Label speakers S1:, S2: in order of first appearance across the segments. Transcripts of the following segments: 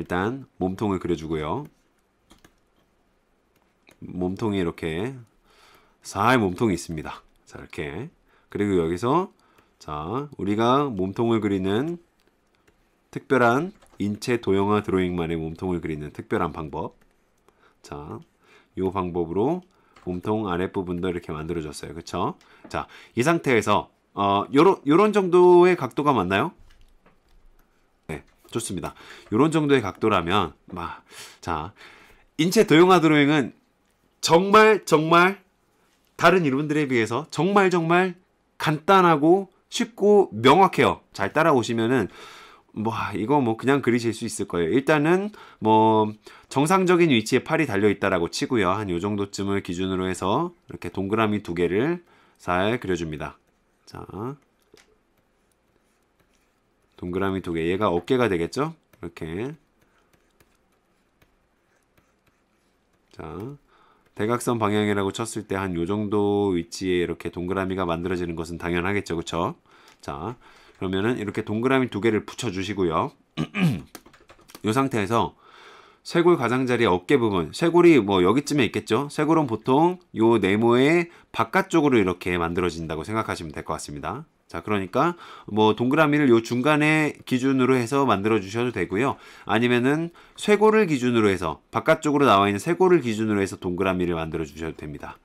S1: 일단 몸통을 그려주고요. 몸통이 이렇게 사살 몸통이 있습니다. 자 이렇게 그리고 여기서 자 우리가 몸통을 그리는 특별한 인체 도형화 드로잉만의 몸통을 그리는 특별한 방법 자이 방법으로 몸통 아랫부분도 이렇게 만들어줬어요. 그쵸? 자, 이 상태에서 어, 요런, 요런 정도의 각도가 맞나요? 좋습니다. 이런 정도의 각도라면 막자 인체 도용화 드로잉은 정말 정말 다른 이론들에 비해서 정말 정말 간단하고 쉽고 명확해요. 잘 따라오시면은 뭐 아, 이거 뭐 그냥 그리실 수 있을 거예요. 일단은 뭐 정상적인 위치에 팔이 달려 있다라고 치고요. 한 요 정도쯤을 기준으로 해서 이렇게 동그라미 두 개를 잘 그려줍니다. 자, 동그라미 두 개. 얘가 어깨가 되겠죠? 이렇게. 자, 대각선 방향이라고 쳤을 때 한 요 정도 위치에 이렇게 동그라미가 만들어지는 것은 당연하겠죠. 그쵸? 자, 그러면은 이렇게 동그라미 두 개를 붙여주시고요. 이 상태에서 쇄골 가장자리 어깨 부분, 쇄골이 뭐 여기쯤에 있겠죠? 쇄골은 보통 요 네모의 바깥쪽으로 이렇게 만들어진다고 생각하시면 될 것 같습니다. 자, 그러니까 뭐 동그라미를 요 중간에 기준으로 해서 만들어 주셔도 되고요. 아니면은 쇄골을 기준으로 해서 바깥쪽으로 나와 있는 쇄골을 기준으로 해서 동그라미를 만들어 주셔도 됩니다.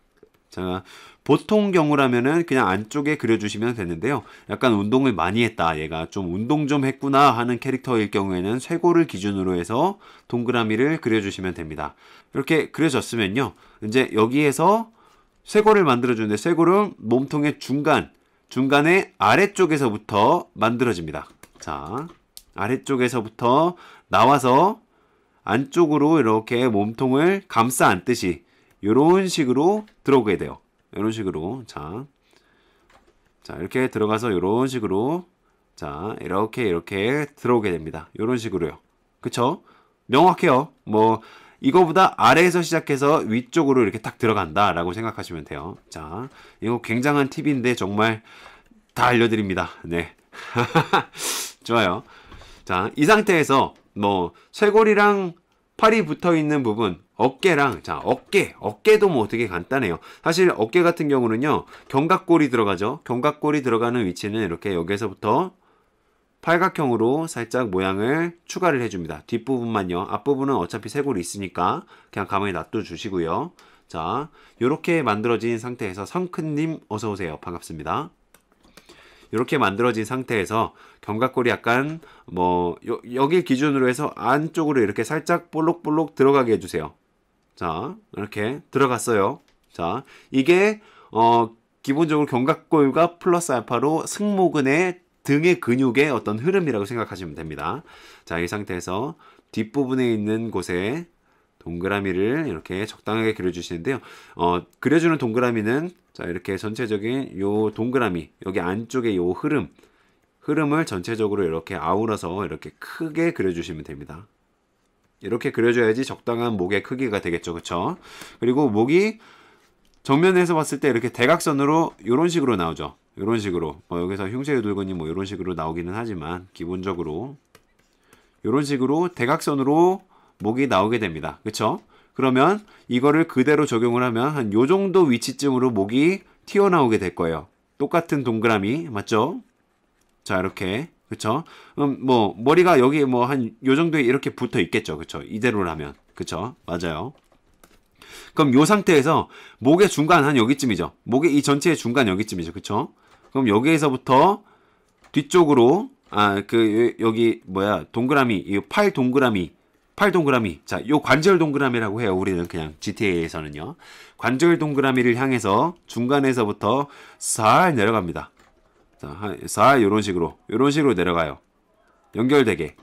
S1: 자, 보통 경우라면은 그냥 안쪽에 그려주시면 되는데요. 약간 운동을 많이 했다, 얘가 좀 운동 좀 했구나 하는 캐릭터일 경우에는 쇄골을 기준으로 해서 동그라미를 그려주시면 됩니다. 이렇게 그려졌으면요. 이제 여기에서 쇄골을 만들어주는데 쇄골은 몸통의 중간, 중간에 아래쪽에서부터 만들어집니다. 자, 아래쪽에서부터 나와서 안쪽으로 이렇게 몸통을 감싸 안듯이 이런 식으로 들어오게 돼요. 이런 식으로 자, 자 이렇게 들어가서 이런 식으로 자 이렇게 이렇게 들어오게 됩니다. 이런 식으로요. 그쵸? 명확해요. 뭐 이거보다 아래에서 시작해서 위쪽으로 이렇게 딱 들어간다라고 생각하시면 돼요. 자, 이거 굉장한 팁인데 정말 다 알려드립니다. 네. 좋아요. 자, 이 상태에서 뭐 쇄골이랑 팔이 붙어 있는 부분 어깨랑 자 어깨 어깨도 뭐 되게 간단해요 사실 어깨 같은 경우는요 견갑골이 들어가죠 견갑골이 들어가는 위치는 이렇게 여기에서부터 팔각형으로 살짝 모양을 추가를 해줍니다 뒷부분만요 앞부분은 어차피 쇄골이 있으니까 그냥 가만히 놔둬 주시고요 자 이렇게 만들어진 상태에서 성큰님 어서오세요 반갑습니다 이렇게 만들어진 상태에서 견갑골이 약간 뭐 여, 여길 기준으로 해서 안쪽으로 이렇게 살짝 볼록볼록 들어가게 해주세요. 자, 이렇게 들어갔어요. 자, 이게 어 기본적으로 견갑골과 플러스 알파로 승모근의 등의 근육의 어떤 흐름이라고 생각하시면 됩니다. 자, 이 상태에서 뒷부분에 있는 곳에 동그라미를 이렇게 적당하게 그려주시는데요. 어, 그려주는 동그라미는 자, 이렇게 전체적인 요 동그라미, 여기 안쪽에 요 흐름, 흐름을 전체적으로 이렇게 아우러서 이렇게 크게 그려주시면 됩니다. 이렇게 그려줘야지 적당한 목의 크기가 되겠죠. 그쵸? 그리고 목이 정면에서 봤을 때 이렇게 대각선으로 이런 식으로 나오죠. 이런 식으로. 뭐 여기서 흉쇄유 돌근이 뭐 이런 식으로 나오기는 하지만 기본적으로 이런 식으로 대각선으로 목이 나오게 됩니다. 그쵸? 그러면 이거를 그대로 적용을 하면 한 요 정도 위치쯤으로 목이 튀어나오게 될 거예요. 똑같은 동그라미 맞죠? 자 이렇게 그쵸? 음, 뭐, 머리가 여기 에뭐한 요 정도에 이렇게 붙어 있겠죠. 그쵸? 이대로라면. 그쵸? 맞아요. 그럼 요 상태에서 목의 중간 한 여기쯤이죠. 목의 이 전체의 중간 여기쯤이죠. 그쵸? 그럼 여기에서부터 뒤쪽으로, 아, 그, 여기, 뭐야, 동그라미, 이 팔 동그라미, 팔 동그라미. 자, 요 관절 동그라미라고 해요. 우리는 그냥 GTA에서는요. 관절 동그라미를 향해서 중간에서부터 살 내려갑니다. 한 4, 이런 식으로, 이런 식으로 내려가요. 연결되게.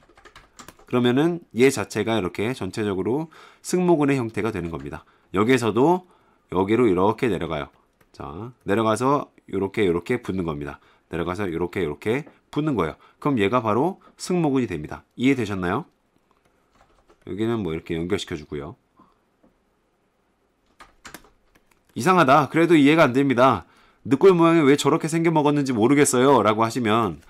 S1: 그러면은 얘 자체가 이렇게 전체적으로 승모근의 형태가 되는 겁니다. 여기에서도 여기로 이렇게 내려가요. 자, 내려가서 이렇게 이렇게 붙는 겁니다. 내려가서 이렇게 이렇게 붙는 거예요. 그럼 얘가 바로 승모근이 됩니다. 이해되셨나요? 여기는 뭐 이렇게 연결시켜 주고요. 이상하다. 그래도 이해가 안 됩니다. 늑골 모양이 왜 저렇게 생겨 먹었는지 모르겠어요. 라고 하시면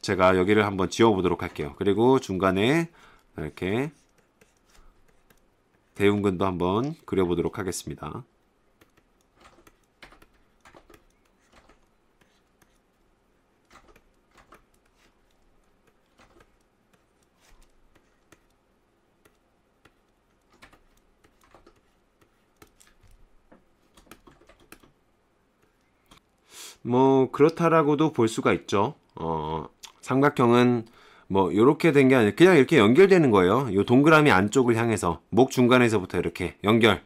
S1: 제가 여기를 한번 지워보도록 할게요. 그리고 중간에 이렇게 대운근도 한번 그려보도록 하겠습니다. 뭐 그렇다라고도 볼 수가 있죠. 어, 삼각형은 뭐이렇게된 게 아니라 그냥 이렇게 연결되는 거예요. 요 동그라미 안쪽을 향해서 목 중간에서부터 이렇게 연결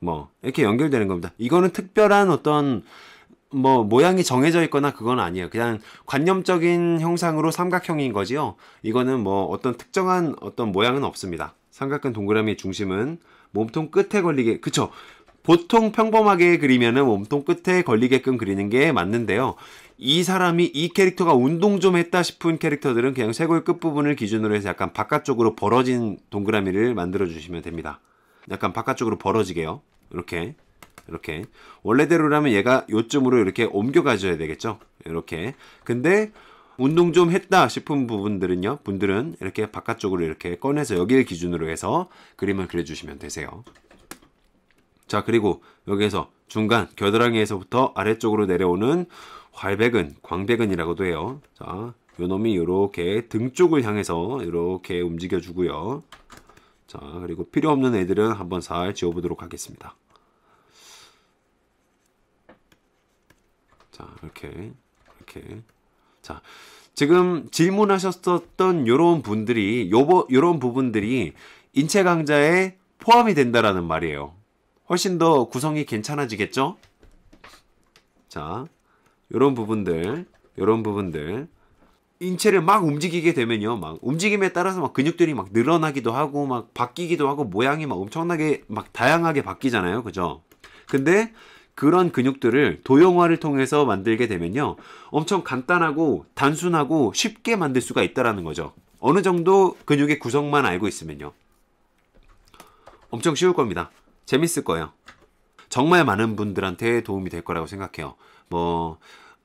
S1: 뭐 이렇게 연결되는 겁니다. 이거는 특별한 어떤 뭐 모양이 정해져 있거나 그건 아니에요. 그냥 관념적인 형상으로 삼각형인 거지요. 이거는 뭐 어떤 특정한 어떤 모양은 없습니다. 삼각근 동그라미 중심은 몸통 끝에 걸리게 그쵸 보통 평범하게 그리면은 몸통 끝에 걸리게끔 그리는 게 맞는데요. 이 사람이 이 캐릭터가 운동 좀 했다 싶은 캐릭터들은 그냥 쇄골 끝부분을 기준으로 해서 약간 바깥쪽으로 벌어진 동그라미를 만들어 주시면 됩니다. 약간 바깥쪽으로 벌어지게요. 이렇게 이렇게 원래대로라면 얘가 요쯤으로 이렇게 옮겨 가져야 되겠죠. 이렇게 근데 운동 좀 했다 싶은 부분들은요 분들은 이렇게 바깥쪽으로 이렇게 꺼내서 여기를 기준으로 해서 그림을 그려주시면 되세요. 자, 그리고 여기에서 중간 겨드랑이에서부터 아래쪽으로 내려오는 활백은, 광백은이라고도 해요. 자, 요 놈이 이렇게 등 쪽을 향해서 이렇게 움직여주고요. 자, 그리고 필요 없는 애들은 한번 살 지워보도록 하겠습니다. 자, 이렇게, 이렇게. 자, 지금 질문하셨었던 요런 분들이, 요런 부분들이 인체 강좌에 포함이 된다라는 말이에요. 훨씬 더 구성이 괜찮아지겠죠? 자, 이런 부분들, 이런 부분들. 인체를 막 움직이게 되면요, 막 움직임에 따라서 막 근육들이 막 늘어나기도 하고, 막 바뀌기도 하고, 모양이 막 엄청나게 막 다양하게 바뀌잖아요. 그죠? 근데 그런 근육들을 도형화를 통해서 만들게 되면요, 엄청 간단하고 단순하고 쉽게 만들 수가 있다라는 거죠. 어느 정도 근육의 구성만 알고 있으면요. 엄청 쉬울 겁니다. 재밌을 거예요. 정말 많은 분들한테 도움이 될 거라고 생각해요. 뭐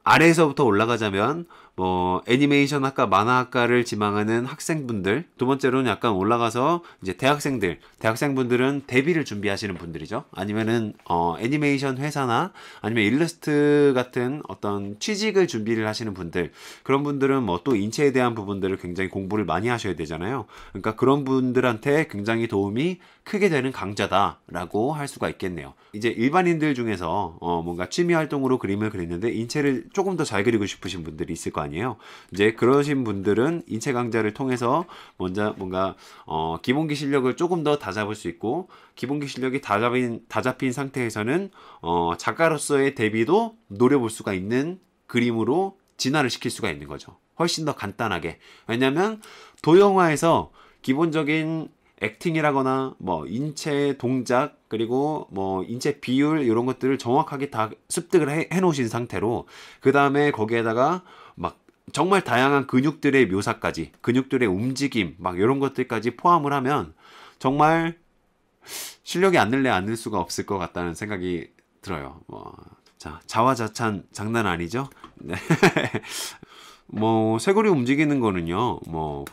S1: 아래에서부터 올라가자면 뭐 애니메이션 학과, 만화 학과를 지망하는 학생분들, 두 번째로는 약간 올라가서 이제 대학생들, 대학생분들은 데뷔를 준비하시는 분들이죠. 아니면은 어 애니메이션 회사나 아니면 일러스트 같은 어떤 취직을 준비를 하시는 분들, 그런 분들은 뭐 또 인체에 대한 부분들을 굉장히 공부를 많이 하셔야 되잖아요. 그러니까 그런 분들한테 굉장히 도움이 크게 되는 강좌다라고 할 수가 있겠네요. 이제 일반인들 중에서 어 뭔가 취미 활동으로 그림을 그렸는데 인체를 조금 더 잘 그리고 싶으신 분들이 있을 것 아니에요. 이제 그러신 분들은 인체 강좌를 통해서 먼저 뭔가 어, 기본기 실력을 조금 더 다잡을 수 있고 기본기 실력이 다잡힌 다잡힌 상태에서는 어, 작가로서의 대비도 노려볼 수가 있는 그림으로 진화를 시킬 수가 있는 거죠. 훨씬 더 간단하게. 왜냐면 도형화에서 기본적인 액팅이라거나 뭐 인체 동작 그리고 뭐 인체 비율 이런 것들을 정확하게 다 습득을 해, 놓으신 상태로 그 다음에 거기에다가 막 정말 다양한 근육들의 묘사까지 근육들의 움직임 막 이런 것들까지 포함을 하면 정말 실력이 안 늘래 안늘 수가 없을 것 같다는 생각이 들어요. 뭐, 자 자화자찬 장난 아니죠? 네. 뭐 쇄골이 움직이는 거는요. 뭐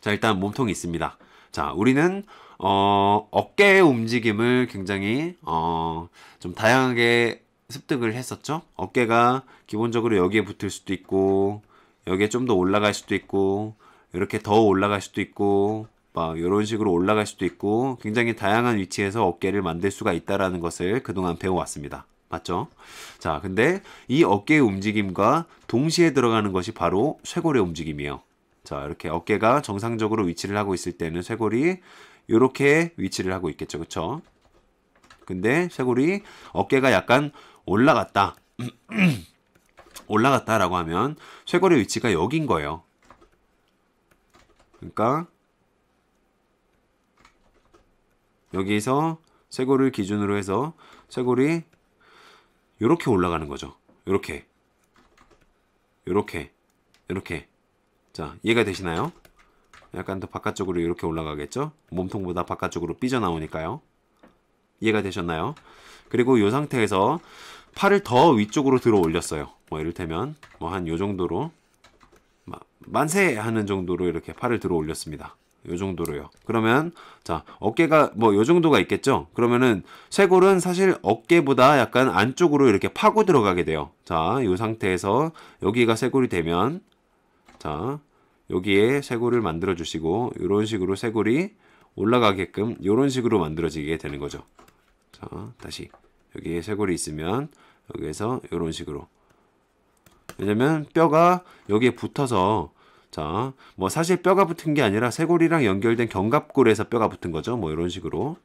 S1: 자 일단 몸통이 있습니다. 자, 우리는 어, 어깨의 움직임을 굉장히 어, 좀 다양하게 습득을 했었죠. 어깨가 기본적으로 여기에 붙을 수도 있고 여기에 좀 더 올라갈 수도 있고 이렇게 더 올라갈 수도 있고 막 이런 식으로 올라갈 수도 있고 굉장히 다양한 위치에서 어깨를 만들 수가 있다라는 것을 그동안 배워왔습니다. 맞죠? 자, 근데 이 어깨의 움직임과 동시에 들어가는 것이 바로 쇄골의 움직임이에요. 자, 이렇게 어깨가 정상적으로 위치를 하고 있을 때는 쇄골이 이렇게 위치를 하고 있겠죠. 그쵸? 근데 쇄골이 어깨가 약간 올라갔다. 올라갔다라고 하면 쇄골의 위치가 여긴 거예요. 그러니까 여기서 쇄골을 기준으로 해서 쇄골이 이렇게 올라가는 거죠. 이렇게, 이렇게, 이렇게. 자, 이해가 되시나요? 약간 더 바깥쪽으로 이렇게 올라가겠죠? 몸통보다 바깥쪽으로 삐져나오니까요. 이해가 되셨나요? 그리고 이 상태에서 팔을 더 위쪽으로 들어 올렸어요. 뭐 이를테면 뭐 한 요 정도로 만세 하는 정도로 이렇게 팔을 들어 올렸습니다. 요 정도로요. 그러면 자 어깨가 뭐 요 정도가 있겠죠. 그러면은 쇄골은 사실 어깨보다 약간 안쪽으로 이렇게 파고 들어가게 돼요. 자 이 상태에서 여기가 쇄골이 되면 자, 여기에 쇄골을 만들어 주시고 이런 식으로 쇄골이 올라가게끔 이런 식으로 만들어지게 되는 거죠. 자, 다시 여기에 쇄골이 있으면 여기에서 이런 식으로 왜냐면 뼈가 여기에 붙어서 자, 뭐 사실 뼈가 붙은 게 아니라 쇄골이랑 연결된 견갑골에서 뼈가 붙은 거죠. 뭐 이런 식으로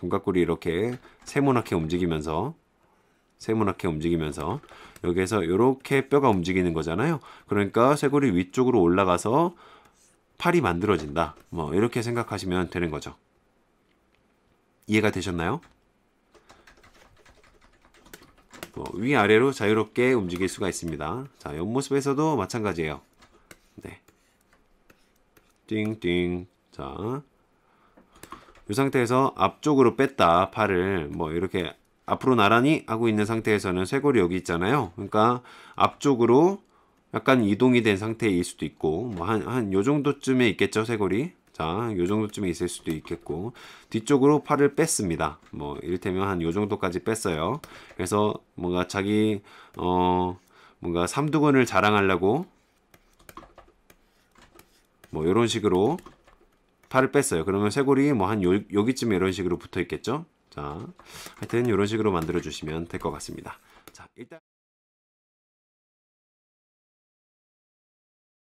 S1: 견갑골이 이렇게 세모나게 움직이면서 세모나게 움직이면서 여기에서 이렇게 뼈가 움직이는 거잖아요. 그러니까 쇄골이 위쪽으로 올라가서 팔이 만들어진다. 뭐 이렇게 생각하시면 되는 거죠. 이해가 되셨나요? 뭐 위아래로 자유롭게 움직일 수가 있습니다. 자, 옆모습에서도 마찬가지예요. 네. 띵띵. 자. 이 상태에서 앞쪽으로 뺐다. 팔을 뭐 이렇게 앞으로 나란히 하고 있는 상태에서는 쇄골이 여기 있잖아요. 그러니까 앞쪽으로 약간 이동이 된 상태일 수도 있고 뭐 한한요 정도쯤에 있겠죠 쇄골이 자, 요 정도쯤에 있을 수도 있겠고 뒤쪽으로 팔을 뺐습니다. 뭐 이를테면 한 요 정도까지 뺐어요. 그래서 뭔가 자기 어 뭔가 삼두근을 자랑하려고 뭐요런 식으로 팔을 뺐어요. 그러면 쇄골이 뭐한 여기쯤에 이런 식으로 붙어 있겠죠? 자, 하여튼 이런 식으로 만들어 주시면 될 것 같습니다. 자, 일단